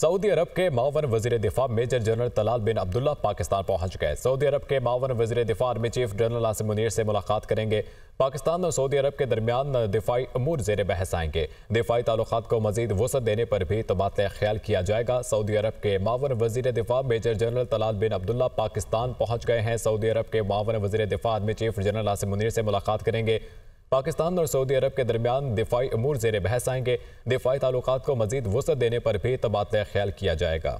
Saudi अरब के मावन वजीर दिफा major general Talal bin Abdullah Pakistan पहुंच गए सऊदी अरब के मावन वजीर दिफा army chief general Asim Munir से मुलाकात करेंगे पाकिस्तान और सऊदी अरब के दरमियान दिफाई अमूर जेर बहस आएंगे दिफाई ताल्लुक को मजीद वसत देने पर भी तबादला तो ख्याल किया जाएगा सऊदी अरब के मावन वजीर दिफा major general Talal bin Abdullah Pakistan पहुंच गए हैं सऊदी अरब के मावन वजीर दिफा army chief general Asim Munir से मुलाकात करेंगे पाकिस्तान और सऊदी अरब के दरमियान दिफाई अमूर जेर बहस आएंगे दिफाई ताल्लुक को मजीद वसत देने पर भी तबादला ख्याल किया जाएगा